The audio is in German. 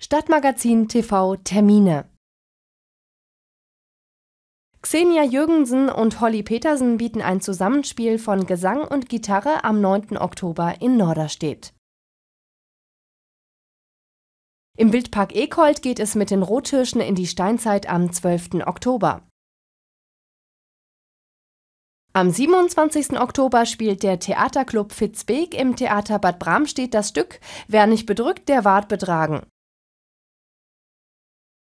Stadtmagazin TV Termine. Xenia Jürgensen und Holly Petersen bieten ein Zusammenspiel von Gesang und Gitarre am 9. Oktober in Norderstedt. Im Wildpark Ekold geht es mit den Rothirschen in die Steinzeit am 12. Oktober. Am 27. Oktober spielt der Theaterclub Fitzbeek im Theater Bad Bramstedt das Stück Wer nicht bedrückt, der ward betragen.